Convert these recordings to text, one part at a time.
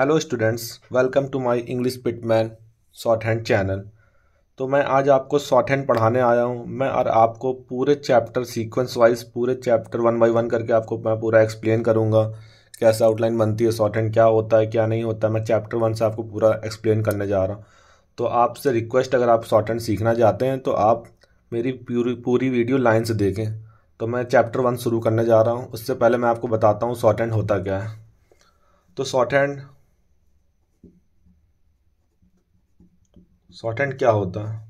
hello students welcome to my English Pitman shorthand channel तो मैं आज आपको शॉर्ट हैंड पढ़ाने आया हूँ मैं और आपको पूरे चैप्टर सीक्वेंस वाइज पूरे चैप्टर वन बाय वन करके आपको मैं पूरा एक्सप्लेन करूँगा कैसे आउटलाइन बनती है शॉर्ट हैंड क्या होता है क्या नहीं होता मैं चैप्टर वन से आपको पूरा एक्सप्लेन करने जा रहा हूँ तो आपसे रिक्वेस्ट अगर आप शॉर्ट हैंड सीखना चाहते हैं तो आप मेरी पूरी पूरी वीडियो लाइन से देखें तो मैं चैप्टर वन शुरू करने जा रहा हूँ उससे पहले मैं आपको बताता हूँ शॉर्ट हैंड होता क्या है तो शॉर्ट हैंड हैंड क्या होता है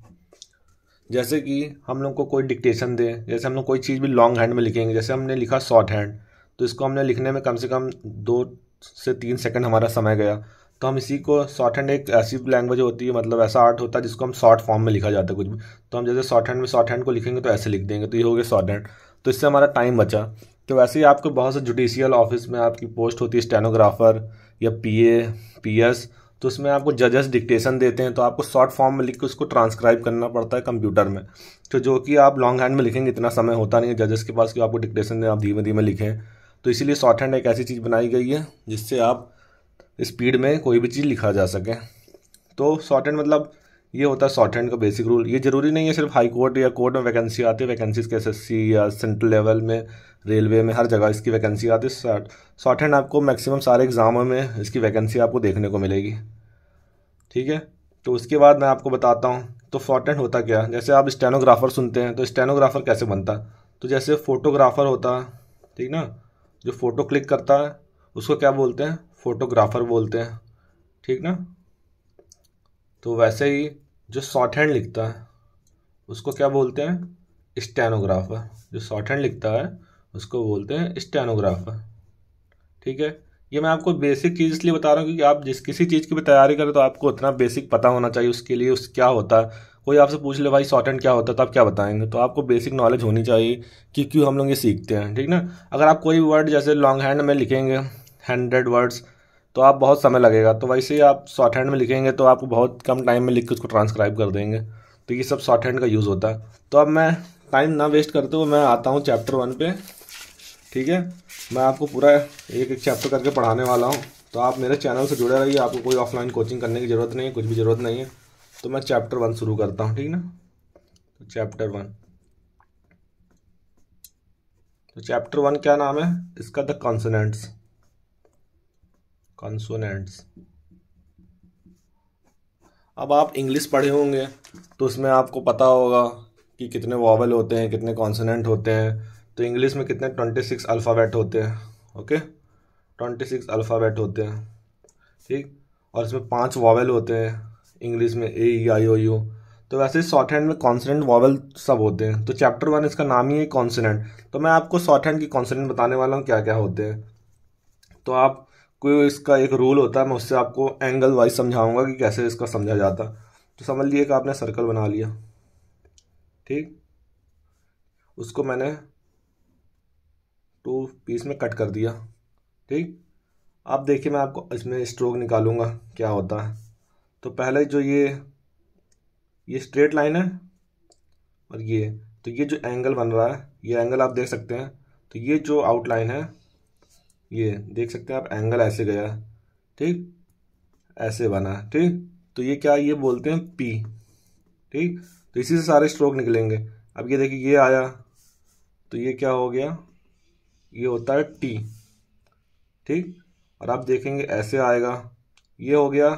जैसे कि हम लोग को कोई डिक्टेशन दे जैसे हम लोग कोई चीज़ भी लॉन्ग हैंड में लिखेंगे जैसे हमने लिखा शॉर्ट हैंड तो इसको हमने लिखने में कम से कम दो से तीन सेकंड हमारा समय गया तो हम इसी को शॉर्ट हैंड एक ऐसी लैंग्वेज होती है मतलब ऐसा आर्ट होता है जिसको हम शॉर्ट फॉर्म में लिखा जाता है कुछ भी तो हम जैसे शॉर्ट हैंड में शॉर्ट हैंड को लिखेंगे तो ऐसे लिख देंगे तो ये हो गया शॉर्ट हैंड तो इससे हमारा टाइम बचा तो वैसे ही आपको बहुत से जुडिशियल ऑफिस में आपकी पोस्ट होती है स्टेनोग्राफर या पी ए पी एस तो उसमें आपको जजेस डिक्टेशन देते हैं तो आपको शॉर्ट फॉर्म में लिख के उसको ट्रांसक्राइब करना पड़ता है कंप्यूटर में तो जो कि आप लॉन्ग हैंड में लिखेंगे इतना समय होता नहीं है जजेस के पास कि आपको डिक्टेशन दें आप धीमे धीमे लिखें तो इसीलिए शॉर्ट हैंड एक ऐसी चीज़ बनाई गई है जिससे आप स्पीड में कोई भी चीज़ लिखा जा सके तो शॉर्ट हैंड मतलब ये होता है शॉर्ट हैंड का बेसिक रूल ये जरूरी नहीं है सिर्फ हाई कोर्ट या कोर्ट में वैकेंसी आती है वैकेंसीज के एस या सेंट्रल लेवल में रेलवे में हर जगह इसकी वैकेंसी आती है शॉर्ट हैंड आपको मैक्सिमम सारे एग्जामों में इसकी वैकेंसी आपको देखने को मिलेगी ठीक है तो उसके बाद मैं आपको बताता हूँ तो फॉर्टेंट होता क्या जैसे आप स्टेनोग्राफर सुनते हैं तो स्टेनोग्राफर कैसे बनता तो जैसे फोटोग्राफर होता ठीक ना जो फ़ोटो क्लिक करता है उसको क्या बोलते हैं फोटोग्राफर बोलते हैं ठीक ना तो वैसे ही जो शॉर्ट हैंड लिखता है उसको क्या बोलते हैं स्टेनोग्राफर जो शॉर्ट हैंड लिखता है उसको बोलते हैं स्टेनोग्राफर ठीक है ये मैं आपको बेसिक चीज़ इसलिए बता रहा हूँ क्योंकि आप जिस किसी चीज़ की भी तैयारी करें तो आपको उतना बेसिक पता होना चाहिए उसके लिए उस क्या होता है कोई आपसे पूछ ले भाई शॉर्ट एंड क्या होता है तो आप क्या बताएंगे तो आपको बेसिक नॉलेज होनी चाहिए कि क्यों हम लोग ये सीखते हैं ठीक ना अगर आप कोई वर्ड जैसे लॉन्ग हैंड में लिखेंगे हंड्रेड वर्ड्स तो आप बहुत समय लगेगा तो वैसे ही आप शॉर्ट हैंड में लिखेंगे तो आपको बहुत कम टाइम में लिख के उसको ट्रांसक्राइब कर देंगे तो ये सब शॉर्ट हैंड का यूज़ होता है तो अब मैं टाइम ना वेस्ट करते हुए मैं आता हूँ चैप्टर वन पे ठीक है मैं आपको पूरा एक एक चैप्टर करके पढ़ाने वाला हूँ तो आप मेरे चैनल से जुड़े रहिए आपको कोई ऑफलाइन कोचिंग करने की ज़रूरत नहीं है कुछ भी ज़रूरत नहीं है तो मैं चैप्टर वन शुरू करता हूँ ठीक ना तो चैप्टर वन तो चैप्टर वन क्या नाम है इसका द कॉन्सोनेंट्स कॉन्सोनेंट्स अब आप इंग्लिश पढ़े होंगे तो उसमें आपको पता होगा कि कितने वॉवल होते हैं कितने कॉन्सोनेंट होते हैं तो इंग्लिश में कितने ट्वेंटी सिक्स अल्फ़ाबेट होते हैं ओके ट्वेंटी सिक्स अल्फ़ाबेट होते हैं ठीक और इसमें पांच वॉवल होते हैं इंग्लिश में ए ई आई ओ यू तो वैसे ही शॉर्ट हैंड में कॉन्सनेंट वॉवल सब होते हैं तो चैप्टर वन इसका नाम ही है कॉन्सनेंट तो मैं आपको शॉर्ट हैंड की कॉन्सनेंट बताने वाला हूँ क्या क्या होते हैं तो आप कोई इसका एक रूल होता है मैं उससे आपको एंगल वाइज समझाऊंगा कि कैसे इसका समझा जाता तो समझ लिए कि आपने सर्कल बना लिया ठीक उसको मैंने तो पीस में कट कर दिया ठीक अब देखिए मैं आपको इसमें स्ट्रोक निकालूंगा क्या होता है तो पहले जो ये ये स्ट्रेट लाइन है और ये तो ये जो एंगल बन रहा है ये एंगल आप देख सकते हैं तो ये जो आउटलाइन है ये देख सकते हैं आप एंगल ऐसे गया ठीक ऐसे बना ठीक तो ये क्या ये बोलते हैं पी ठीक तो इसी से सारे स्ट्रोक निकलेंगे अब ये देखिए ये आया तो ये क्या हो गया ये होता है टी ठीक और आप देखेंगे ऐसे आएगा ये हो गया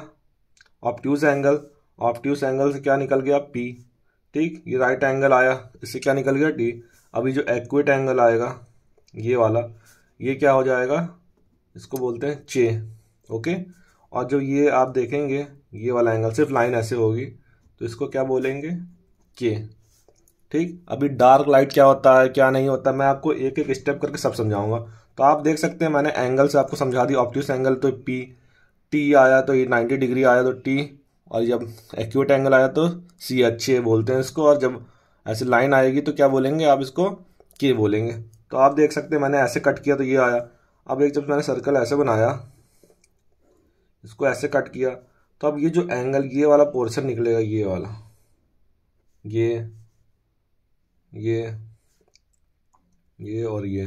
ऑप्ट्यूज एंगल ऑप्ट्यूज एंगल से क्या निकल गया पी ठीक ये राइट एंगल आया इससे क्या निकल गया टी अभी जो एक्वेट एंगल आएगा ये वाला ये क्या हो जाएगा इसको बोलते हैं चे ओके और जो ये आप देखेंगे ये वाला एंगल सिर्फ लाइन ऐसे होगी तो इसको क्या बोलेंगे के ठीक अभी डार्क लाइट क्या होता है क्या नहीं होता मैं आपको एक एक स्टेप करके सब समझाऊंगा तो आप देख सकते हैं मैंने एंगल से आपको समझा दी ऑप्टिस एंगल तो पी टी आया तो ये नाइन्टी डिग्री आया तो टी और जब एक्यूट एंगल आया तो सी एच ए बोलते हैं इसको और जब ऐसे लाइन आएगी तो क्या बोलेंगे आप इसको के बोलेंगे तो आप देख सकते हैं मैंने ऐसे कट किया तो ये आया अब एक जब मैंने सर्कल ऐसे बनाया इसको ऐसे कट किया तो अब ये जो एंगल ये वाला पोर्शन निकलेगा ये वाला ये ये ये और ये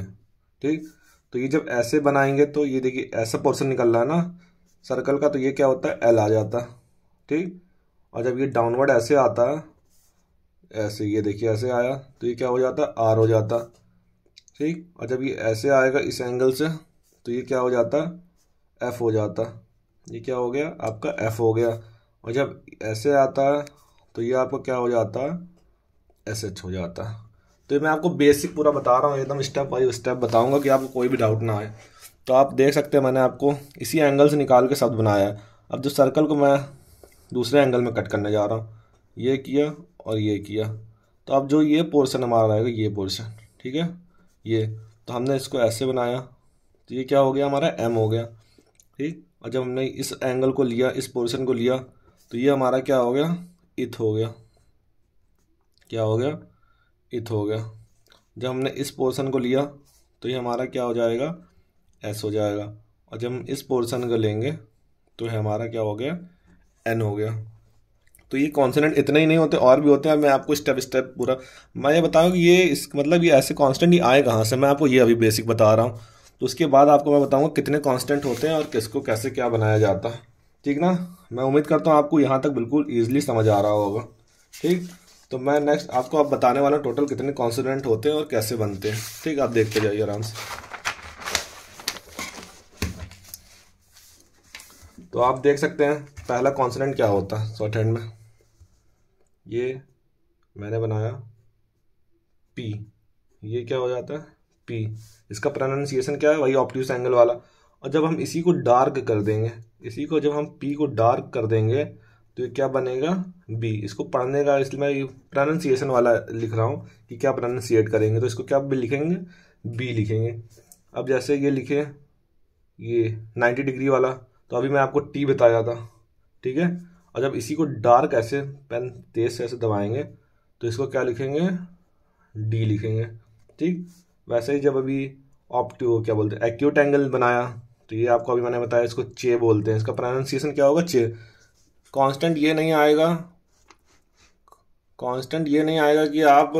ठीक तो ये जब ऐसे बनाएंगे तो ये देखिए ऐसा पोर्सन निकल रहा है ना सर्कल का तो ये क्या होता है एल आ जाता है ठीक और जब ये डाउनवर्ड ऐसे आता है ऐसे ये देखिए ऐसे आया तो ये क्या हो जाता है आर हो जाता ठीक और जब ये ऐसे आएगा इस एंगल से तो ये क्या हो जाता है एफ हो जाता ये क्या हो गया आपका एफ हो गया और जब ऐसे आता है तो ये आपका क्या हो जाता है एच हो जाता है तो मैं आपको बेसिक पूरा बता रहा हूँ एकदम स्टेप बाई स्टेप बताऊँगा कि आपको कोई भी डाउट ना आए तो आप देख सकते हैं मैंने आपको इसी एंगल से निकाल के शब्द बनाया है अब जो सर्कल को मैं दूसरे एंगल में कट करने जा रहा हूँ ये किया और ये किया तो अब जो ये पोर्शन हमारा रहेगा ये पोर्शन ठीक है ये तो हमने इसको ऐसे बनाया तो ये क्या हो गया हमारा एम हो गया ठीक और जब हमने इस एंगल को लिया इस पोर्शन को लिया तो ये हमारा क्या हो गया इथ हो गया क्या हो गया इथ हो गया जब हमने इस पोर्शन को लिया तो ये हमारा क्या हो जाएगा एस हो जाएगा और जब हम इस पोर्शन को लेंगे तो ये हमारा क्या हो गया एन हो गया तो ये कॉन्सटेंट इतने ही नहीं होते और भी होते हैं मैं आपको स्टेप स्टेप पूरा मैं ये बताऊँ कि ये इस मतलब ये ऐसे कॉन्सटेंट ही आए कहाँ से मैं आपको ये अभी बेसिक बता रहा हूँ तो उसके बाद आपको मैं बताऊँगा कितने कॉन्सटेंट होते हैं और किसको कैसे क्या बनाया जाता है ठीक ना मैं उम्मीद करता हूँ आपको यहाँ तक बिल्कुल ईजिली समझ आ रहा होगा ठीक तो मैं नेक्स्ट आपको आप बताने वाला टोटल कितने कॉन्सोनेंट होते हैं और कैसे बनते हैं ठीक आप देखते जाइए आराम से तो आप देख सकते हैं पहला कॉन्सनेंट क्या होता है शॉर्ट हैंड में ये मैंने बनाया पी ये क्या हो जाता है पी इसका प्रोनाउंसिएशन क्या है वही ऑप्टिव एंगल वाला और जब हम इसी को डार्क कर देंगे इसी को जब हम पी को डार्क कर देंगे तो ये क्या बनेगा बी इसको पढ़ने का इसलिए मैं प्रोनाउंसिएशन वाला लिख रहा हूँ कि क्या प्रोनाउंसिएट करेंगे तो इसको क्या भी लिखेंगे बी लिखेंगे अब जैसे ये लिखे ये 90 डिग्री वाला तो अभी मैं आपको टी बताया था ठीक है और जब इसी को डार्क ऐसे पेन तेज से ऐसे दबाएंगे तो इसको क्या लिखेंगे डी लिखेंगे ठीक वैसे ही जब अभी ऑप्टिव क्या बोलते हैं एक्यूट एंगल बनाया तो ये आपको अभी मैंने बताया इसको चे बोलते हैं इसका प्रोनाउंसिएशन क्या होगा चे कांस्टेंट ये नहीं आएगा कांस्टेंट ये नहीं आएगा कि आप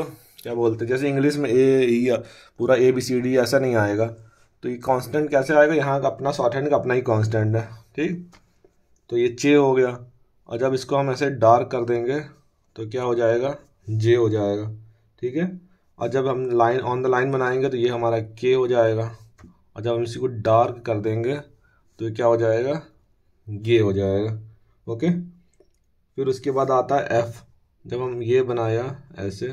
क्या बोलते जैसे इंग्लिश में ए ई e, पूरा ए बी सी डी ऐसा नहीं आएगा तो ये कांस्टेंट कैसे आएगा यहाँ का अपना शॉर्ट हैंड का अपना ही कांस्टेंट है ठीक तो ये चे हो गया और जब इसको हम ऐसे डार्क कर देंगे तो क्या हो जाएगा जे हो जाएगा ठीक है और जब हम लाइन ऑन द लाइन बनाएंगे तो ये हमारा के हो जाएगा और जब हम इसी को डार्क कर देंगे तो ये क्या हो जाएगा गे हो जाएगा ओके फिर उसके बाद आता है एफ़ जब हम ये बनाया ऐसे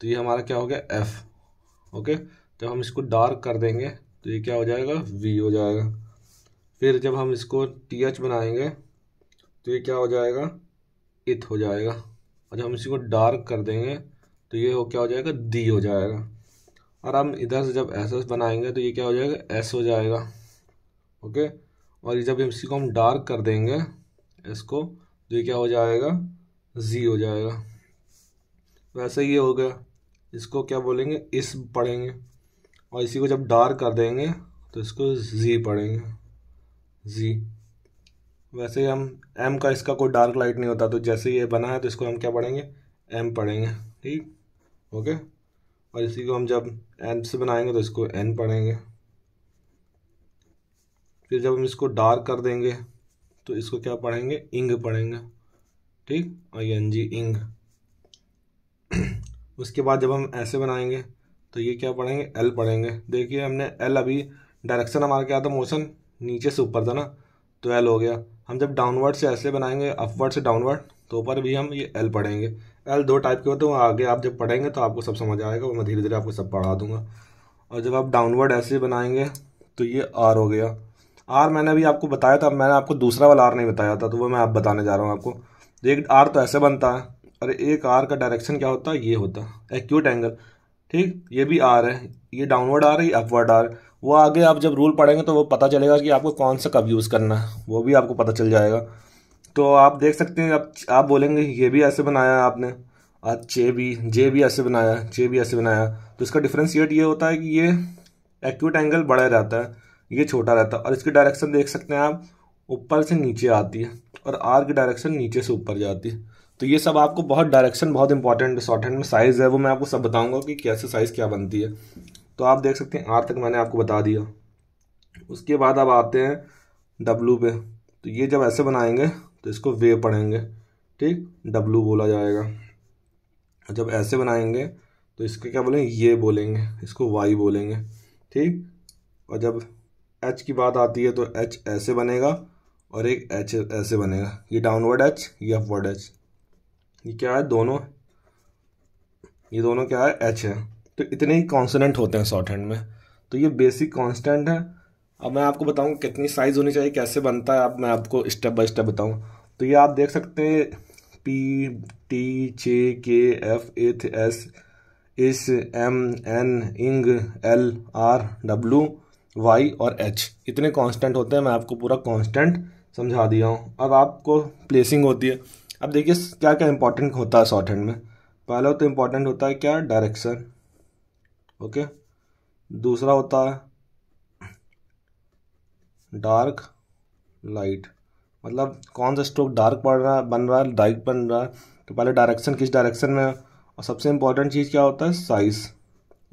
तो ये हमारा क्या हो गया एफ़ ओके जब तो हम इसको डार्क कर देंगे तो ये क्या हो जाएगा वी हो जाएगा फिर जब हम इसको टी एच बनाएंगे तो ये क्या हो जाएगा इथ हो जाएगा और जब हम इसको डार्क कर देंगे तो ये हो क्या हो जाएगा दी हो जाएगा और हम इधर से जब एस एस बनाएंगे तो ये क्या हो जाएगा एस हो जाएगा ओके और जब इसी को हम डार्क कर देंगे इसको जो तो क्या हो जाएगा जी हो जाएगा वैसे ये हो गया इसको क्या बोलेंगे इस पढ़ेंगे और इसी को जब डार कर देंगे तो इसको जी पढ़ेंगे जी वैसे हम एम का इसका कोई डार्क लाइट नहीं होता तो जैसे ये बना है तो इसको हम क्या पढ़ेंगे एम पढ़ेंगे ठीक ओके और इसी को हम जब एम से बनाएंगे तो इसको एन पढ़ेंगे फिर जब हम इसको डार्क कर देंगे तो इसको क्या पढ़ेंगे इंग पढ़ेंगे ठीक आई एन जी इंग उसके बाद जब हम ऐसे बनाएंगे तो ये क्या पढ़ेंगे एल पढ़ेंगे देखिए हमने एल अभी डायरेक्शन हमारा क्या था मोशन नीचे से ऊपर था ना तो एल हो गया हम जब डाउनवर्ड से ऐसे बनाएंगे अपवर्ड से डाउनवर्ड तो ऊपर भी हम ये एल पढ़ेंगे एल दो टाइप के होते हैं आगे आप जब पढ़ेंगे तो आपको सब समझ आएगा और मैं धीरे धीरे आपको सब पढ़ा दूंगा और जब आप डाउनवर्ड ऐसे बनाएंगे तो ये आर हो गया आर मैंने अभी आपको बताया था मैंने आपको दूसरा वाला आर नहीं बताया था तो वो मैं आप बताने जा रहा हूँ आपको तो एक आर तो ऐसे बनता है और एक आर का डायरेक्शन क्या होता है ये होता है एक्यूट एंगल ठीक ये भी आर है ये डाउनवर्ड आर है ये अपवर्ड आर वो आगे आप जब रूल पढ़ेंगे तो वो पता चलेगा कि आपको कौन सा कब यूज़ करना है वो भी आपको पता चल जाएगा तो आप देख सकते हैं आप आप बोलेंगे ये भी ऐसे बनाया है आपने और चे भी जे भी ऐसे बनाया जे भी ऐसे बनाया तो इसका डिफ्रेंशिएट ये होता है कि ये एक्यूट एंगल बढ़ा रहता है ये छोटा रहता है और इसकी डायरेक्शन देख सकते हैं आप ऊपर से नीचे आती है और आर की डायरेक्शन नीचे से ऊपर जाती है तो ये सब आपको बहुत डायरेक्शन बहुत इंपॉर्टेंट शॉर्ट हैंड में साइज़ है वो मैं आपको सब बताऊंगा कि कैसे साइज़ क्या बनती है तो आप देख सकते हैं आर तक मैंने आपको बता दिया उसके बाद आप आते हैं डब्लू पे तो ये जब ऐसे बनाएंगे तो इसको वे पढ़ेंगे ठीक डब्लू बोला जाएगा जब ऐसे बनाएंगे तो इसको क्या बोलेंगे ये बोलेंगे इसको वाई बोलेंगे ठीक और जब एच की बात आती है तो एच ऐसे बनेगा और एक एच ऐसे बनेगा ये डाउनवर्ड एच ये अपवर्ड एच ये क्या है दोनों ये दोनों क्या है एच है तो इतने ही कॉन्सनेंट होते हैं शॉर्ट हैंड में तो ये बेसिक कॉन्सटेंट है अब मैं आपको बताऊँ कितनी साइज़ होनी चाहिए कैसे बनता है अब मैं आपको स्टेप बाय स्टेप बताऊँ तो ये आप देख सकते हैं पी टी छे के एफ एथ एस इस M N ing L R W Y और एच इतने कांस्टेंट होते हैं मैं आपको पूरा कांस्टेंट समझा दिया हूँ अब आपको प्लेसिंग होती है अब देखिए क्या क्या इंपॉर्टेंट होता है शॉर्ट हैंड में पहला तो इम्पॉर्टेंट होता है क्या डायरेक्शन ओके दूसरा होता है डार्क लाइट मतलब कौन सा स्ट्रोक डार्क पड़ रहा है बन रहा है लाइट बन रहा है तो पहले डायरेक्शन किस डायरेक्शन में और सबसे इम्पॉर्टेंट चीज़ क्या होता है साइज़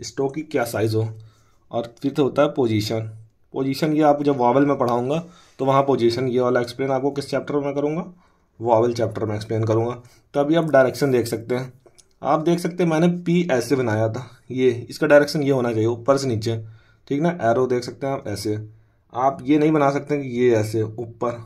स्ट्रोक की क्या साइज़ हो और फिफ्थ तो होता है पोजीशन पोजीशन ये आप जब वावल में पढ़ाऊँगा तो वहाँ पोजीशन ये वाला एक्सप्लेन आपको किस चैप्टर में करूँगा वावल चैप्टर में एक्सप्लेन करूँगा तो अभी आप डायरेक्शन देख सकते हैं आप देख सकते हैं मैंने पी ऐसे बनाया था ये इसका डायरेक्शन ये होना चाहिए ऊपर से नीचे ठीक ना एरो देख सकते हैं आप ऐसे आप ये नहीं बना सकते कि ये ऐसे ऊपर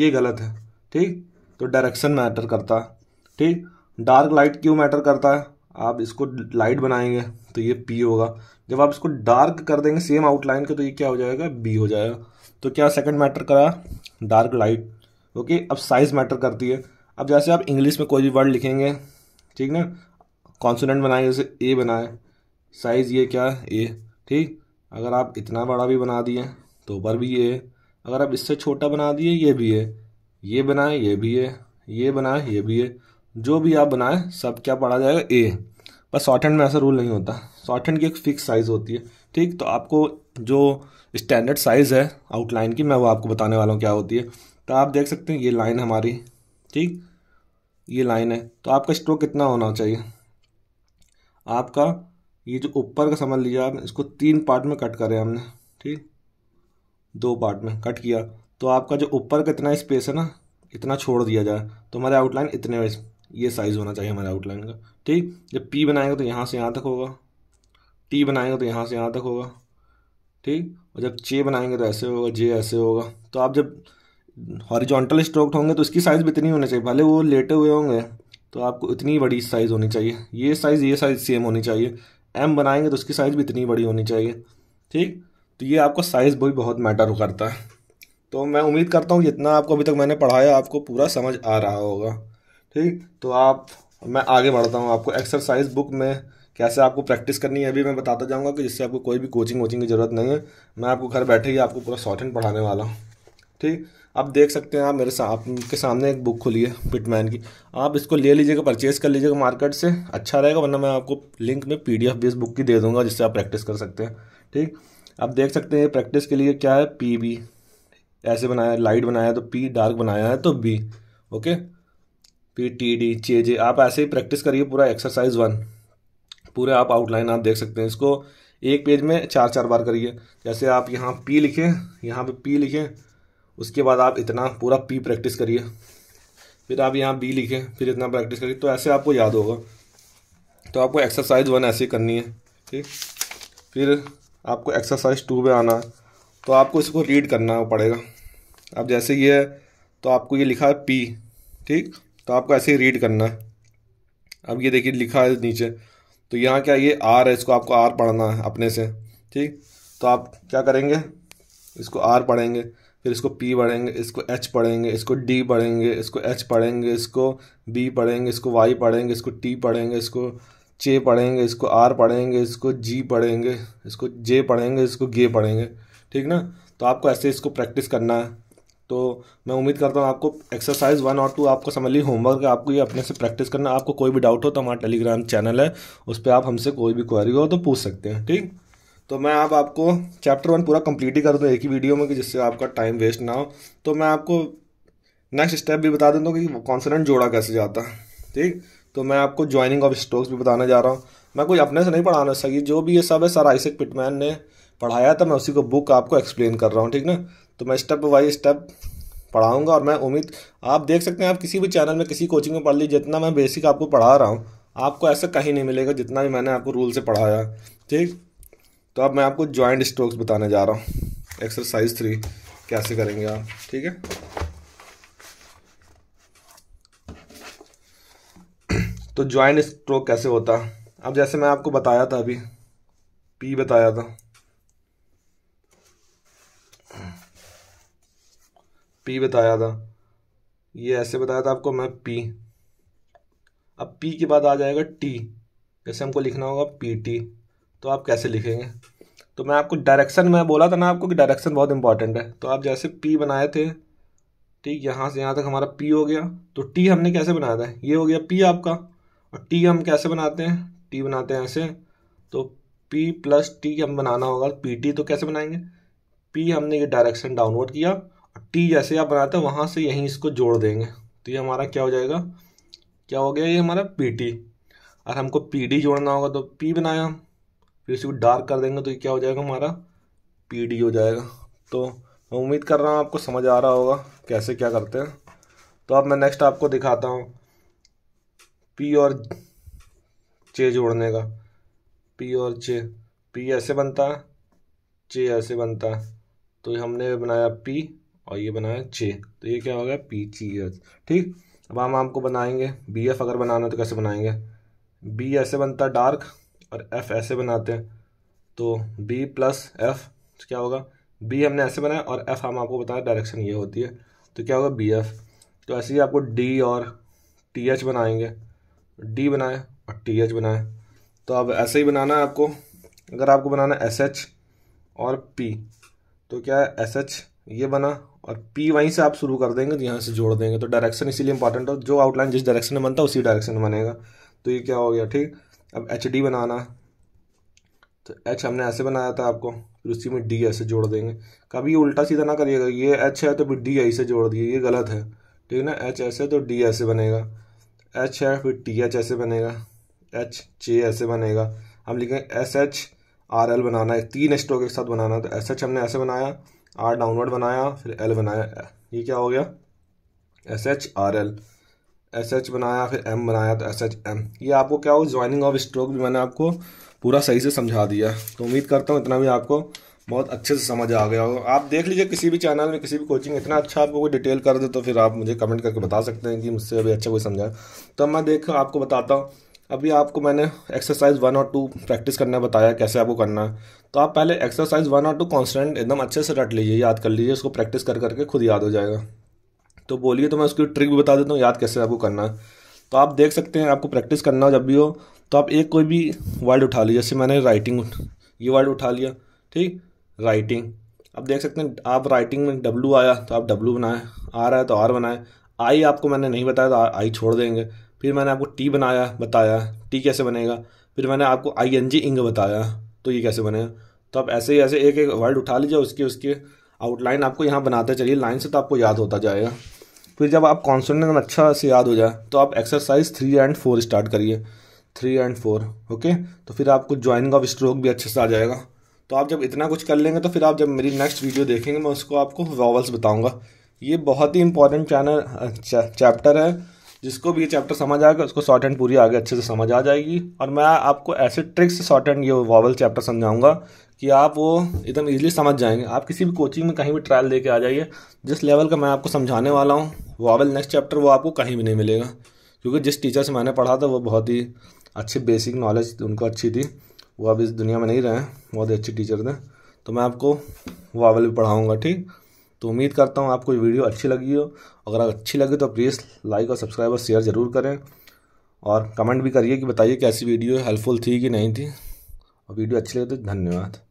ये गलत है ठीक तो डायरेक्शन मैटर करता है ठीक डार्क लाइट क्यों मैटर करता है आप इसको लाइट बनाएंगे तो ये पी होगा जब आप इसको डार्क कर देंगे सेम आउटलाइन का तो ये क्या हो जाएगा बी हो जाएगा तो क्या सेकंड मैटर करा डार्क लाइट ओके अब साइज मैटर करती है अब जैसे आप इंग्लिश में कोई भी वर्ड लिखेंगे ठीक ना कॉन्सोनेंट बनाएंगे जैसे ए बनाए साइज़ ये क्या है ए ठीक अगर आप इतना बड़ा भी बना दिए तो ऊपर भी ये अगर आप इससे छोटा बना दिए ये भी है ये बनाए ये भी है ये बनाए ये भी है जो भी आप बनाएं सब क्या पढ़ा जाएगा ए पर शॉर्ट हैंड में ऐसा रूल नहीं होता शॉर्ट हैंड की एक फिक्स साइज़ होती है ठीक तो आपको जो स्टैंडर्ड साइज़ है आउटलाइन की मैं वो आपको बताने वाला हूँ क्या होती है तो आप देख सकते हैं ये लाइन हमारी ठीक ये लाइन है तो आपका स्ट्रोक कितना होना चाहिए आपका ये जो ऊपर का समझ लीजिए आप इसको तीन पार्ट में कट करें हमने ठीक दो पार्ट में कट किया तो आपका जो ऊपर का इतना स्पेस है ना इतना छोड़ दिया जाए तो हमारे आउटलाइन इतने ये साइज़ होना चाहिए हमारे आउटलाइन का ठीक जब पी बनाएंगे तो यहाँ से यहाँ तक होगा टी बनाएंगे तो यहाँ से यहाँ तक होगा ठीक और जब चे बनाएंगे तो ऐसे होगा जे ऐसे होगा तो आप जब हॉरिजॉन्टल स्ट्रोक होंगे तो इसकी साइज़ भी इतनी होनी चाहिए भले वो लेटे हुए होंगे तो आपको इतनी बड़ी साइज़ होनी चाहिए ये साइज़ ये साइज़ सेम होनी चाहिए एम बनाएंगे तो उसकी साइज़ भी इतनी बड़ी होनी चाहिए ठीक तो ये आपका साइज़ भी बहुत मैटर करता है तो मैं उम्मीद करता हूँ जितना आपको अभी तक मैंने पढ़ाया आपको पूरा समझ आ रहा होगा ठीक तो आप मैं आगे बढ़ता हूँ आपको एक्सरसाइज बुक में कैसे आपको प्रैक्टिस करनी है अभी मैं बताता जाऊँगा कि जिससे आपको कोई भी कोचिंग वोचिंग की ज़रूरत नहीं है मैं आपको घर बैठे ही आपको पूरा शॉर्ट हैंड पढ़ाने वाला हूँ ठीक आप देख सकते हैं आप मेरे सा, आपके सामने एक बुक खुली है पिटमैन की आप इसको ले लीजिएगा परचेज़ कर लीजिएगा मार्केट से अच्छा रहेगा वरना मैं आपको लिंक में P D F base book की दे दूँगा जिससे आप प्रैक्टिस कर सकते हैं ठीक आप देख सकते हैं प्रैक्टिस के लिए क्या है पी बी ऐसे बनाया लाइट बनाया तो पी डार्क बनाया है तो B okay P T D J J आप ऐसे ही प्रैक्टिस करिए पूरा एक्सरसाइज वन पूरे आप आउटलाइन आप देख सकते हैं इसको एक पेज में चार चार बार करिए जैसे आप यहाँ पी लिखें यहाँ पे पी लिखें उसके बाद आप इतना पूरा पी प्रैक्टिस करिए फिर आप यहाँ बी लिखें फिर इतना प्रैक्टिस करिए तो ऐसे आपको याद होगा तो आपको एक्सरसाइज वन ऐसे करनी है ठीक फिर आपको एक्सरसाइज टू पर आना है तो आपको इसको रीड करना पड़ेगा अब जैसे ये तो आपको ये लिखा है पी ठीक तो आपको ऐसे ही रीड करना है अब ये देखिए लिखा है नीचे तो यहाँ क्या ये आर है इसको आपको आर पढ़ना है अपने से ठीक तो आप क्या करेंगे इसको आर पढ़ेंगे फिर इसको पी पढ़ेंगे इसको एच पढ़ेंगे इसको डी पढ़ेंगे इसको एच पढ़ेंगे इसको बी पढ़ेंगे इसको वाई पढ़ेंगे इसको टी पढ़ेंगे इसको चे पढ़ेंगे इसको आर पढ़ेंगे इसको जी पढ़ेंगे इसको जे पढ़ेंगे इसको गे पढ़ेंगे ठीक ना तो आपको ऐसे इसको प्रैक्टिस करना है तो मैं उम्मीद करता हूँ आपको एक्सरसाइज वन और टू आपको समझ ली होमवर्क है आपको ये अपने से प्रैक्टिस करना आपको कोई भी डाउट हो तो हमारा टेलीग्राम चैनल है उस पर आप हमसे कोई भी क्वारी हो तो पूछ सकते हैं ठीक तो मैं आप आपको चैप्टर वन पूरा कंप्लीट ही कर दूँ एक ही वीडियो में कि जिससे आपका टाइम वेस्ट ना हो तो मैं आपको नेक्स्ट स्टेप भी बता देता हूँ कि कॉन्सनेंट जोड़ा कैसे जाता है ठीक तो मैं आपको ज्वाइनिंग ऑफ स्ट्रोक्स भी बताने जा रहा हूँ मैं कोई अपने से नहीं पढ़ाना सकी जो भी ये सब है सर आइसक पिटमैन ने पढ़ाया था तो मैं उसी को बुक आपको एक्सप्लेन कर रहा हूँ ठीक ना तो मैं स्टेप बाई स्टेप पढ़ाऊँगा और मैं उम्मीद आप देख सकते हैं आप किसी भी चैनल में किसी कोचिंग में पढ़ लीजिए जितना मैं बेसिक आपको पढ़ा रहा हूँ आपको ऐसा कहीं नहीं मिलेगा जितना भी मैंने आपको रूल से पढ़ाया ठीक तो अब मैं आपको ज्वाइंट स्ट्रोक्स बताने जा रहा हूँ एक्सरसाइज थ्री कैसे करेंगे आप ठीक है तो ज्वाइंट स्ट्रोक कैसे होता अब जैसे मैं आपको बताया था अभी पी बताया था पी बताया था ये ऐसे बताया था आपको मैं पी अब पी के बाद आ जाएगा टी जैसे हमको लिखना होगा पी टी तो आप कैसे लिखेंगे तो मैं आपको डायरेक्शन में बोला था ना आपको कि डायरेक्शन बहुत इंपॉर्टेंट है तो आप जैसे पी बनाए थे ठीक यहाँ से यहाँ तक हमारा पी हो गया तो टी हमने कैसे बनाया था ये हो गया पी आपका और टी हम कैसे बनाते हैं टी बनाते हैं ऐसे तो पी प्लस टी हम बनाना होगा पी टी तो कैसे बनाएंगे पी हमने ये डायरेक्शन डाउनवर्ड किया टी जैसे आप बनाते हैं वहाँ से यहीं इसको जोड़ देंगे तो ये हमारा क्या हो जाएगा क्या हो गया ये हमारा पी टी और हमको पी डी जोड़ना होगा तो पी बनाया फिर इसको डार्क कर देंगे तो ये क्या हो जाएगा हमारा पी डी हो जाएगा तो मैं उम्मीद कर रहा हूँ आपको समझ आ रहा होगा कैसे क्या करते हैं तो अब मैं नेक्स्ट आपको दिखाता हूँ पी और चे जोड़ने का पी और चे पी ऐसे बनता है चे ऐसे बनता है तो हमने बनाया पी और ये बनाया छ तो ये क्या हो गया पी ची एच ठीक अब हम आपको बनाएंगे बी एफ अगर बनाना तो कैसे बनाएंगे बी ऐसे बनता है डार्क और एफ ऐसे बनाते हैं तो बी प्लस एफ क्या होगा बी हमने ऐसे बनाया और एफ हम आपको बताया डायरेक्शन ये होती है तो क्या होगा बी एफ तो ऐसे ही आपको डी और टी एच बनाएंगे डी बनाए और टी एच बनाए तो अब ऐसे ही बनाना है आपको अगर आपको बनाना एस एच और पी तो क्या है एस एच ये बना और पी वहीं से आप शुरू कर देंगे तो यहाँ से जोड़ देंगे तो डायरेक्शन इसीलिए इंपॉर्टेंट है जो आउटलाइन जिस डायरेक्शन में बनता है उसी डायरेक्शन में बनेगा तो ये क्या हो गया ठीक अब एच डी बनाना तो एच हमने ऐसे बनाया था आपको फिर उसी में डी ऐसे जोड़ देंगे कभी उल्टा सीधा ना करिएगा ये एच है तो फिर डी ऐसे जोड़ दिए ये गलत है ठीक है ना एच ऐसे तो डी ऐसे बनेगा एच है फिर टी एच ऐसे बनेगा एच जे ऐसे बनेगा हम लिखें एस एच आर एल बनाना है तीन स्ट्रोक के साथ बनाना तो एस एच हमने ऐसे बनाया आर डाउनवर्ड बनाया फिर एल बनाया ये क्या हो गया S H R L S H बनाया फिर एम बनाया तो एस एच एम ये आपको क्या हो ज्वाइनिंग ऑफ स्ट्रोक भी मैंने आपको पूरा सही से समझा दिया तो उम्मीद करता हूँ इतना भी आपको बहुत अच्छे से समझ आ गया होगा आप देख लीजिए किसी भी चैनल में किसी भी कोचिंग इतना अच्छा आपको कोई डिटेल कर दे तो फिर आप मुझे कमेंट करके बता सकते हैं कि मुझसे अभी अच्छा कोई समझाए तो मैं देख आपको बताता हूँ अभी आपको मैंने एक्सरसाइज वन और टू प्रैक्टिस करना बताया कैसे आपको करना है तो आप पहले एक्सरसाइज वन और टू कॉन्सटेंट एकदम अच्छे से रट लीजिए याद कर लीजिए उसको प्रैक्टिस कर करके खुद याद हो जाएगा तो बोलिए तो मैं उसकी ट्रिक भी बता देता हूँ याद कैसे आपको करना है तो आप देख सकते हैं आपको प्रैक्टिस करना जब भी हो तो आप एक कोई भी वर्ड उठा लीजिए जैसे मैंने राइटिंग ये वर्ड उठा लिया ठीक राइटिंग अब देख सकते हैं आप राइटिंग में डब्लू आया तो आप डब्लू बनाए आ रहा है तो आर बनाए आई आपको मैंने नहीं बताया तो आई छोड़ देंगे फिर मैंने आपको टी बनाया बताया टी कैसे बनेगा फिर मैंने आपको आई एन जी इंग बताया तो ये कैसे बनेगा तो आप ऐसे ही ऐसे एक एक वर्ड उठा लीजिए उसके उसके आउटलाइन आपको यहाँ बनाते चलिए लाइन से तो आपको याद होता जाएगा फिर जब आप कॉन्सोनेंट अच्छा से याद हो जाए तो आप exercise three and four start करिए थ्री एंड फोर ओके तो फिर आपको ज्वाइनिंग ऑफ स्ट्रोक भी अच्छे से आ जाएगा तो आप जब इतना कुछ कर लेंगे तो फिर आप जब मेरी नेक्स्ट वीडियो देखेंगे मैं उसको आपको वॉवल्स बताऊँगा ये बहुत ही इंपॉर्टेंट चैनल चैप्टर है जिसको भी ये चैप्टर समझ आएगा उसको शॉर्ट एंड पूरी आगे अच्छे से समझ आ जाएगी और मैं आपको ऐसे ट्रिक्स शॉर्ट एंड ये वॉवल चैप्टर समझाऊंगा कि आप वो एकदम ईजिली समझ जाएंगे आप किसी भी कोचिंग में कहीं भी ट्रायल दे के आ जाइए जिस लेवल का मैं आपको समझाने वाला हूँ वॉवल नेक्स्ट चैप्टर वो आपको कहीं भी नहीं मिलेगा क्योंकि जिस टीचर से मैंने पढ़ा था वो बहुत ही अच्छी बेसिक नॉलेज उनको अच्छी थी वो अब इस दुनिया में नहीं रहे हैं बहुत ही अच्छे टीचर थे तो मैं आपको वावल भी पढ़ाऊँगा ठीक तो उम्मीद करता हूँ आपको ये वीडियो अच्छी लगी हो अगर अच्छी लगी तो प्लीज़ लाइक और सब्सक्राइब और शेयर ज़रूर करें और कमेंट भी करिए कि बताइए कैसी वीडियो हेल्पफुल थी कि नहीं थी और वीडियो अच्छी लगी तो धन्यवाद